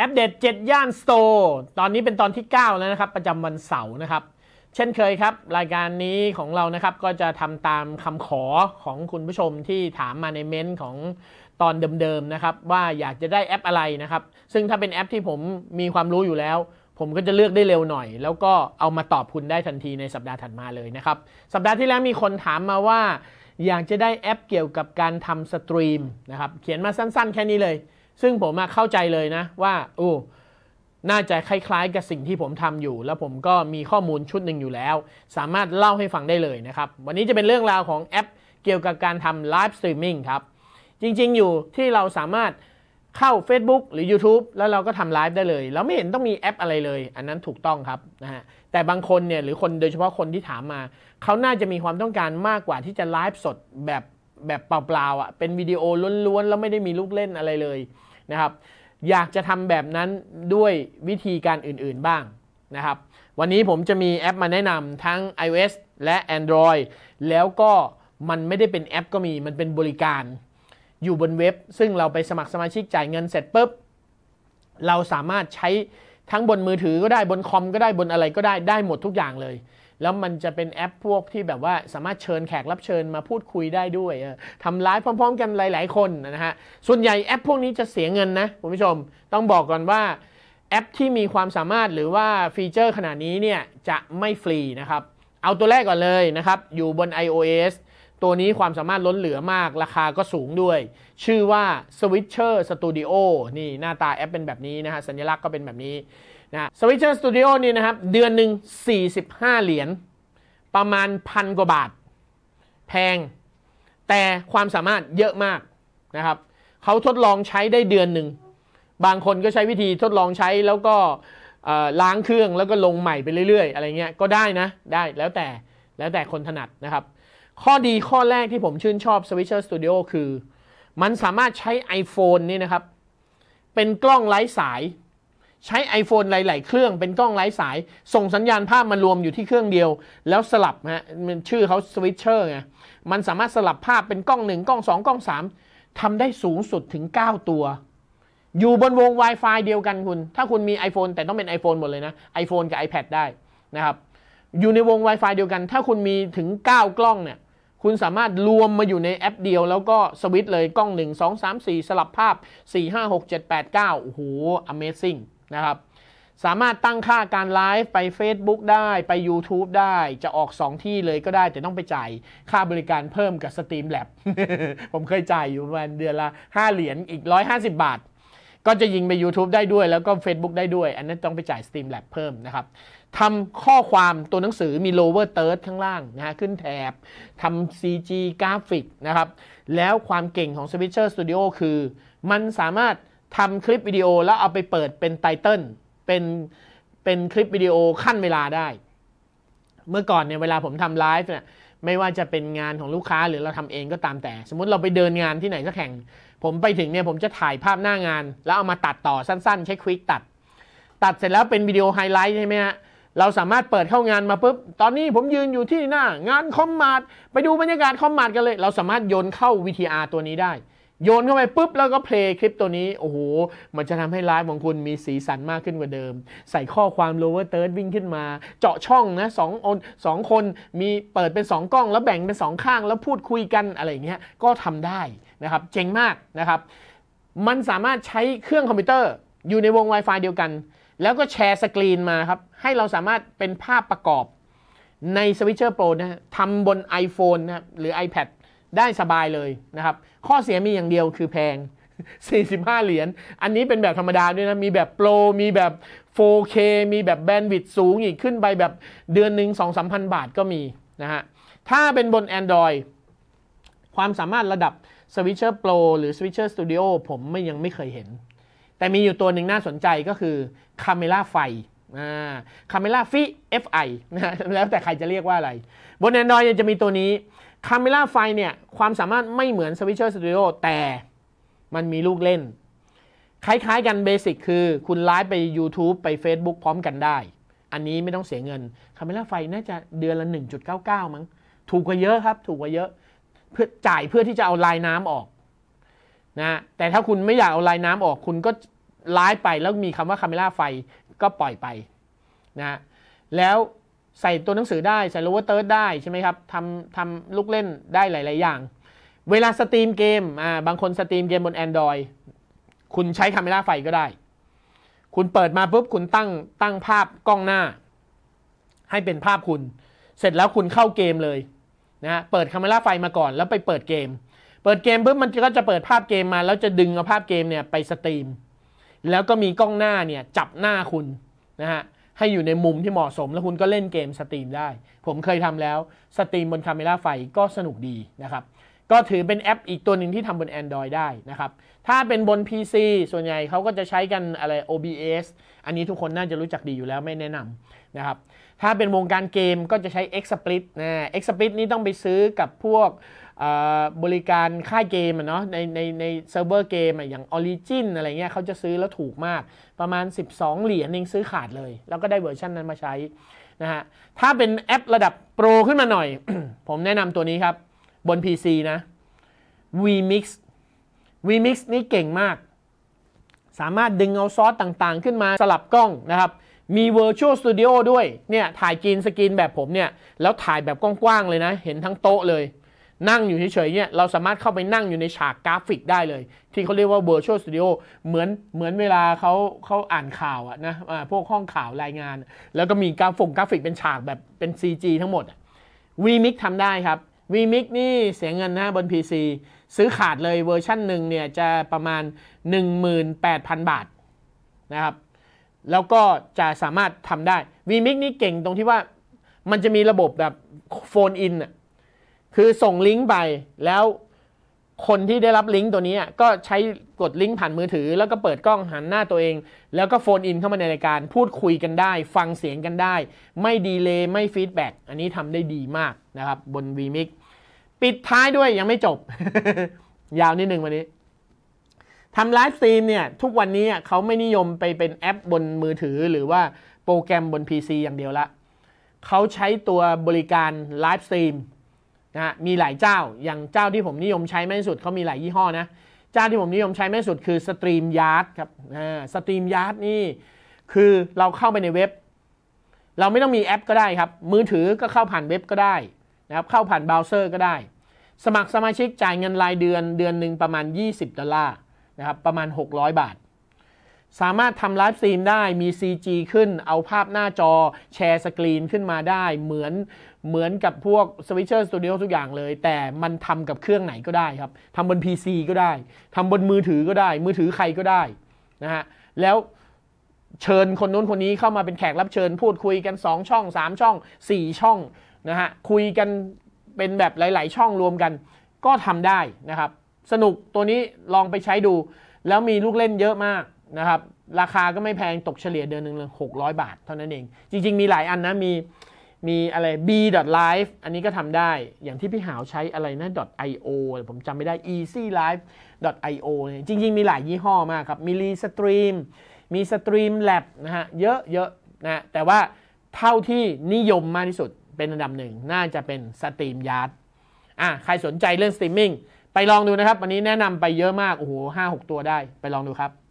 อัปเดต7ย่านสโตร์ตอนนี้เป็นตอนที่ 9แล้วนะครับประจำวันเสาร์นะครับเช่นเคยครับ รายการนี้ของเรานะครับก็จะทำตามคำขอของคุณผู้ชมที่ถามมาในเมตนของตอนเดิมๆนะครับว่าอยากจะได้แอปอะไรนะครับซึ่งถ้าเป็นแอปที่ผมมีความรู้อยู่แล้ว ผมก็จะเลือกได้เร็วหน่อย แล้วก็เอามาตอบคุณได้ทันทีในสัปดาห์ถัดมาเลยนะครับสัปดาห์ที่แล้วมีคนถามมาว่าอยากจะได้แอปเกี่ยวกับการทำสตรีมนะครับเขียนมาสั้น ๆ แค่นี้เลยซึ่งผมมาเข้าใจเลยนะ ว่าอู้น่าจะคล้าย ๆ กับสิ่งที่ผมทำอยู่ แล้วผมก็มีข้อมูลชุดหนึ่งอยู่แล้ว สามารถเล่าให้ฟังได้เลยนะครับ วันนี้จะเป็นเรื่องราวของแอปเกี่ยวกับการทำไลฟ์สตรีมมิ่งครับจริงๆอยู่ที่เราสามารถเข้า Facebook หรือ YouTube แล้วเราก็ทำไลฟ์ได้เลยเราไม่เห็นต้องมีแอปอะไรเลย อันนั้นถูกต้องครับนะฮะแต่บางคนเนี่ยหรือคนโดยเฉพาะคนที่ถามมาเขาน่าจะมีความต้องการมากกว่าที่จะไลฟ์สดแบบแบบเปล่าๆอ่ะเป็นวิดีโอล้วนๆแล้วไม่ได้มีลูกเล่นอะไรเลยนะครับ อยากจะทำแบบนั้นด้วยวิธีการอื่นๆบ้างนะครับ วันนี้ผมจะมีแอปมาแนะนำทั้ง iOS และ Android แล้วก็มันไม่ได้เป็นแอปก็มี มันเป็นบริการ อยู่บนเว็บซึ่งเราไปสมัครสมาชิกจ่ายเงินเสร็จปุ๊บ เราสามารถใช้ทั้งบนมือถือก็ได้บนคอมก็ได้บนอะไรก็ได้ ได้หมดทุกอย่างเลยแล้วมันจะเป็นแอปพวกที่แบบว่าสามารถเชิญแขกรับเชิญมาพูดคุยได้ด้วยทำไลฟ์พร้อมๆกันหลายๆคนนะฮะส่วนใหญ่แอปพวกนี้จะเสียเงินนะคุณผู้ชม ต้องบอกก่อนว่าแอปที่มีความสามารถหรือว่าฟีเจอร์ขนาดนี้เนี่ยจะไม่ฟรีนะครับเอาตัวแรกก่อนเลยนะครับอยู่บน iOS ตัวนี้ความสามารถล้นเหลือมากราคาก็สูงด้วย ชื่อว่า Switcher Studio นี่หน้าตาแอปเป็นแบบนี้นะฮะสัญลักษณ์ก็เป็นแบบนี้นะสวิชเชอร์สตูดิโอนี่นะครับ เดือนหนึ่ง45 เหรียญประมาณพันกว่าบาท แพง แต่ความสามารถเยอะมากนะครับเขาทดลองใช้ได้เดือนหนึ่ง บางคนก็ใช้วิธีทดลองใช้แล้วก็ล้างเครื่องแล้วก็ลงใหม่ไปเรื่อยๆ อะไรเงี้ย ก็ได้นะได้แล้วแต่แล้วแต่คนถนัดนะครับ ข้อดีข้อแรกที่ผมชื่นชอบ Switcher Studio คือ มันสามารถใช้ iPhone นี่นะครับ เป็นกล้องไร้สายใช้ iPhone หลาย ๆ เครื่องเป็นกล้องไร้สาย ส่งสัญญาณภาพมารวมอยู่ที่เครื่องเดียว แล้วสลับฮะมันชื่อเขาสวิตเชอร์ไงมันสามารถสลับภาพเป็นกล้องหนึ่งกล้องสองกล้องสามทำได้สูงสุดถึง 9 ตัว อยู่บนวง Wi-Fi เดียวกันคุณ ถ้าคุณมี iPhone แต่ต้องเป็น iPhone หมดเลยนะ iPhone กับ iPad ได้นะครับ อยู่ในวง Wi-Fi เดียวกัน ถ้าคุณมีถึง 9 กล้องเนี่ยคุณสามารถรวมมาอยู่ในแอปเดียวแล้วก็สวิตเลยกล้อง1 2 3 4สลับภาพ4 5 6 7 8 9โอ้โห amazing นะครับสามารถตั้งค่าการไลฟ์ไป Facebook ได้ไป YouTube ได้จะออก 2 ที่เลยก็ได้แต่ต้องไปจ่ายค่าบริการเพิ่มกับ Steam Lab ผมเคยจ่ายอยู่ประมาณเดือนละ 5 เหรียญอีก 150 บาท ก็จะยิงไป YouTube ได้ด้วยแล้วก็ Facebook ได้ด้วย อันนั้นต้องไปจ่าย Steam Lab เพิ่มนะครับทำข้อความตัวหนังสือมี lower third ข้างล่างนะฮะขึ้นแถบทำ CG กราฟิกนะครับ แล้วความเก่งของ Switcher Studio คือมันสามารถทำคลิปวิดีโอแล้วเอาไปเปิดเป็นไตเติลเป็นเป็นคลิปวิดีโอขั้นเวลาได้ เมื่อก่อนเนี่ยเวลาผมทำไลฟ์เนี่ยไม่ว่าจะเป็นงานของลูกค้าหรือเราทำเองก็ตามแต่ สมมติเราไปเดินงานที่ไหนสักแห่ง ผมไปถึงเนี่ยผมจะถ่ายภาพหน้างานแล้วเอามาตัดต่อสั้นๆใช้ควิกตัด ตัดเสร็จแล้วเป็นวิดีโอไฮไลท์ใช่ไหมฮะเราสามารถเปิดเข้างานมาปุ๊บตอนนี้ผมยืนอยู่ที่หน้า งานคอมมาดไปดูบรรยากาศคอมมาดกันเลยเราสามารถโยนเข้า VTR ตัวนี้ได้โยนเข้าไปปุ๊บแล้วก็เพลย์คลิปตัวนี้ โอ้โห มันจะทำให้ไลฟ์ของคุณมีสีสันมากขึ้นกว่าเดิม ใส่ข้อความ lower third วิ่งขึ้นมา เจาะช่องนะสองคนสองคนมีเปิดเป็น 2 กล้อง แล้วแบ่งเป็น 2 ข้าง แล้วพูดคุยกันอะไรเงี้ยก็ทำได้นะครับเจ๋งมากนะครับมันสามารถใช้เครื่องคอมพิวเตอร์ อยู่ในวง Wi-Fi เดียวกัน แล้วก็แชร์สกรีนมาครับให้เราสามารถเป็นภาพประกอบในวิตเชอร์โปรนะทำบน iPhone นะหรือ iPad ได้สบายเลยนะครับ ข้อเสียมีอย่างเดียวคือแพง 45 เหรียญ อันนี้เป็นแบบธรรมดาด้วยนะ มีแบบโปร มีแบบ 4K มีแบบแบนด์วิดต์สูงอีกขึ้นไปแบบเดือนหนึ่ง2-3พันบาทก็มีนะฮะ ถ้าเป็นบน Android ความสามารถระดับ Switcher Pro หรือ Switcher Studio ผมไม่ยังไม่เคยเห็น แต่มีอยู่ตัวหนึ่งน่าสนใจก็คือ Camera ไฟคาเมล่าฟิไอนะแล้วแต่ใครจะเรียกว่าอะไร บน Android จะมีตัวนี้คาเมล่าไฟเนี่ย ความสามารถไม่เหมือนสวิ t เชอร์สตูดิโอแต่มันมีลูกเล่น คล้ายๆกันเบสิกคือคุณไลฟ์ไป YouTube ไป Facebook พร้อมกันได้ อันนี้ไม่ต้องเสียเงินคาเมล่าไฟน่าจะเดือนละ 1.99 มั้งถูกกว่าเยอะครับ ถูกกว่าเยอะเพื่อจ่ายเพื่อที่จะเอาลายน้ำออก นะ แต่ถ้าคุณไม่อยากเอาลายน้ำออก คุณก็ไลฟ์ไปแล้วมีคำว่าคาเมล่าไฟก็ปล่อยไปนะแล้วใส่ตัวหนังสือได้ใส่รูเวอร์เติร์ดได้ใช่ไหมครับทำทำลูกเล่นได้หลาย ๆอย่าง เวลาสตรีมเกม อ่าบางคนสตรีมเกมบน Android คุณใช้คาเมราไฟก็ได้ คุณเปิดมาปุ๊บคุณตั้งตั้งภาพกล้องหน้า ให้เป็นภาพคุณ เสร็จแล้วคุณเข้าเกมเลยนะเปิดคาเมราไฟมาก่อน แล้วไปเปิดเกม เปิดเกมปุ๊บมันก็จะเปิดภาพเกมมา แล้วจะดึงเอาภาพเกมเนี่ยไปสตรีม แล้วก็มีกล้องหน้าเนี่ยจับหน้าคุณนะฮะให้อยู่ในมุมที่เหมาะสมแล้วคุณก็เล่นเกมสตรีมได้ ผมเคยทำแล้วสตรีมบนคาเมราไฟก็สนุกดีนะครับ ก็ถือเป็นแอปอีกตัวหนึ่งที่ทำบน Android ได้นะครับ ถ้าเป็นบน PC ส่วนใหญ่เขาก็จะใช้กันอะไร OBS อันนี้ทุกคนน่าจะรู้จักดีอยู่แล้วไม่แนะนำนะครับถ้าเป็นวงการเกมก็จะใช้ XSplit นะ XSplit นี้ต้องไปซื้อกับพวกบริการค่ายเกมเนาะในในในเซิร์ฟเวอร์เกมอย่าง Origin อะไรเงี้ยเขาจะซื้อแล้วถูกมากประมาณ 12 เหรียญเองซื้อขาดเลย แล้วก็ได้เวอร์ชันนั้นมาใช้นะฮะถ้าเป็นแอประดับโปรขึ้นมาหน่อย ผมแนะนำตัวนี้ครับ บน PC นะ vmix vmix นี่เก่งมาก สามารถดึงเอาซอสต่างๆขึ้นมาสลับกล้องนะครับมี Virtual Studio ด้วยเนี่ยถ่ายกรีนสกรีนแบบผมเนี่ยแล้วถ่ายแบบกว้างๆ เลยนะ เห็นทั้งโต๊ะเลยนั่งอยู่เฉยๆเนี่ยเราสามารถเข้าไปนั่งอยู่ในฉากกราฟิกได้เลย ที่เขาเรียกว่า Virtual Studio เหมือนเหมือนเวลาเขาเขาอ่านข่าวอะนะะพวกห้องข่าวรายงาน แล้วก็มีกราฟงกราฟิกเป็นฉากแบบเป็น CG ทั้งหมด VMix ทำได้ครับ VMix นี่เสียเงินนะบน PC ซื้อขาดเลยเวอร์ชันหนึ่งเนี่ยจะประมาณ 18,000 บาทนะครับแล้วก็จะสามารถทำได้ VMix นี่เก่งตรงที่ว่ามันจะมีระบบแบบโฟนอินอะคือส่งลิงก์ไปแล้วคนที่ได้รับลิงก์ตัวนี้ก็ใช้กดลิงก์ผ่านมือถือ แล้วก็เปิดกล้องหันหน้าตัวเอง แล้วก็โฟนอินเข้ามาในรายการพูดคุยกันได้ ฟังเสียงกันได้ ไม่ดีเลย์ไม่ฟีดแบ็กอันนี้ทำได้ดีมากนะครับบน VMix ปิดท้ายด้วยยังไม่จบ ยาวนิดนึงวันนี้ทำไลฟ์สตรีมเนี่ยทุกวันนี้เขาไม่นิยมไปเป็นแอปบนมือถือหรือว่าโปรแกรมบน PC อย่างเดียวละเขาใช้ตัวบริการไลฟ์สตรีมนะฮะมีหลายเจ้า อย่างเจ้าที่ผมนิยมใช้ม่สุดเขามีหลายยี่ห้อนะ เจ้าที่ผมนิยมใช้ม่สุดคือสตรีมยาร์ดครับสตรีมยาร์ดนี่คือเราเข้าไปในเว็บ เราไม่ต้องมีแอปก็ได้ครับมือถือก็เข้าผ่านเว็บก็ได้นะครับเข้าผ่านเบราว์เซอร์ก็ได้ สมัครสมาชิกจ่ายเงินรายเดือนเดือนหนึ่งประมาณ 20ดอลลาร์นะครับประมาณ 600 บาทสามารถทำไลฟ์สตรีมได้มี CG ขึ้น เอาภาพหน้าจอแชร์สกรีนขึ้นมาได้เหมือนเหมือนกับพวก Switcher Studio ทุกอย่างเลย แต่มันทำกับเครื่องไหนก็ได้ครับทำบน PC ก็ได้ทำบนมือถือก็ได้ มือถือใครก็ได้นะฮะแล้วเชิญคนนู้นคนนี้เข้ามาเป็นแขกรับเชิญ พูดคุยกัน 2 ช่อง 3 ช่อง 4 ช่องนะฮะคุยกันเป็นแบบหลายๆช่องรวมกัน ก็ทำได้นะครับสนุกตัวนี้ลองไปใช้ดู แล้วมีลูกเล่นเยอะมากนะครับ ราคาก็ไม่แพงตกเฉลี่ยเดือนหนึ่งเลยหกร้อยบาทเท่านั้นเอง จริงๆ มีหลายอันนะ มีมีอะไร b live อันนี้ก็ทำได้ อย่างที่พี่หาวใช้อะไรนะ .io ผมจำไม่ได้ easy live .io เนี่ยจริง ๆ มีหลายยี่ห้อมากครับมี Restream มี Stream Lab นะฮะ เยอะเยอะนะ แต่ว่าเท่าที่นิยมมากที่สุดเป็นอันดับหนึ่ง น่าจะเป็น Stream Yard อ่ะใครสนใจเรื่องสตรีมมิ่ง ไปลองดูนะครับวันนี้แนะนำไปเยอะมาก โอ้โหห้าหกตัวได้ ไปลองดูครับ